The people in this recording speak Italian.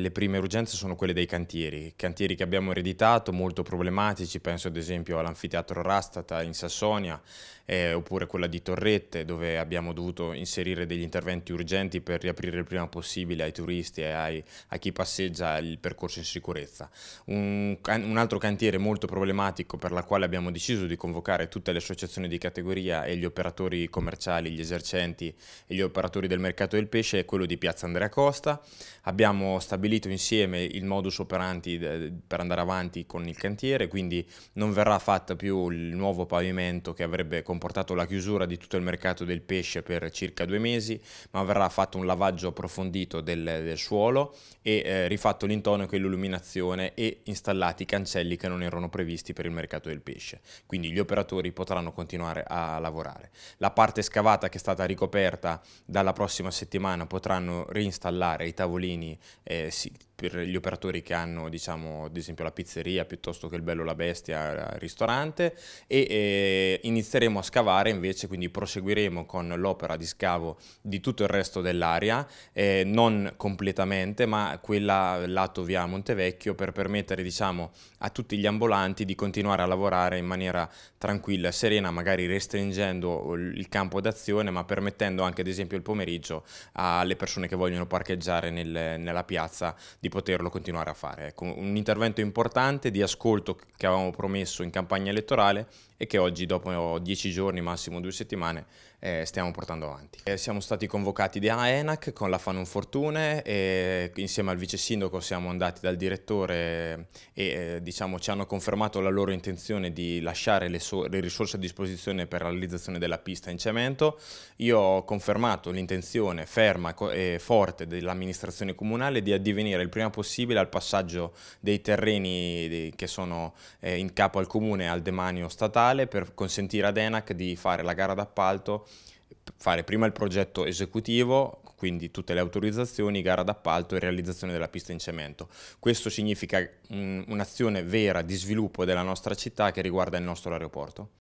Le prime urgenze sono quelle dei cantieri, cantieri che abbiamo ereditato, molto problematici, penso ad esempio all'anfiteatro Rastata in Sassonia, eh, oppure quella di Torrette, dove abbiamo dovuto inserire degli interventi urgenti per riaprire il prima possibile ai turisti e ai, a chi passeggia il percorso in sicurezza. Un, un altro cantiere molto problematico per la quale abbiamo deciso di convocare tutte le associazioni di categoria e gli operatori commerciali, gli esercenti e gli operatori del mercato del pesce è quello di Piazza Andrea Costa. Abbiamo stabilito stabilito insieme il modus operandi per andare avanti con il cantiere, quindi non verrà fatto più il nuovo pavimento che avrebbe comportato la chiusura di tutto il mercato del pesce per circa due mesi, ma verrà fatto un lavaggio approfondito del, del suolo e eh, rifatto l'intonaco e l'illuminazione e installati cancelli che non erano previsti per il mercato del pesce. Quindi gli operatori potranno continuare a lavorare. La parte scavata che è stata ricoperta dalla prossima settimana potranno reinstallare i tavolini eh, c'est per gli operatori che hanno, diciamo, ad esempio la pizzeria piuttosto che il bello la bestia il ristorante e eh, inizieremo a scavare invece, quindi proseguiremo con l'opera di scavo di tutto il resto dell'area, eh, non completamente, ma quella lato via Montevecchio per permettere, diciamo, a tutti gli ambulanti di continuare a lavorare in maniera tranquilla, serena, magari restringendo il campo d'azione, ma permettendo anche ad esempio il pomeriggio alle persone che vogliono parcheggiare nel, nella piazza di di poterlo continuare a fare. Ecco, un intervento importante di ascolto che avevamo promesso in campagna elettorale e che oggi, dopo dieci giorni, massimo due settimane, eh, stiamo portando avanti. Eh, siamo stati convocati da ENAC con la Fanon Fortune e insieme al vice sindaco siamo andati dal direttore e eh, diciamo, ci hanno confermato la loro intenzione di lasciare le, so le risorse a disposizione per la realizzazione della pista in cemento. Io ho confermato l'intenzione ferma e forte dell'amministrazione comunale di addivenire il primo prima possibile al passaggio dei terreni che sono eh, in capo al comune al demanio statale per consentire ad ENAC di fare la gara d'appalto fare prima il progetto esecutivo, quindi tutte le autorizzazioni, gara d'appalto e realizzazione della pista in cemento. Questo significa un'azione vera di sviluppo della nostra città che riguarda il nostro aeroporto.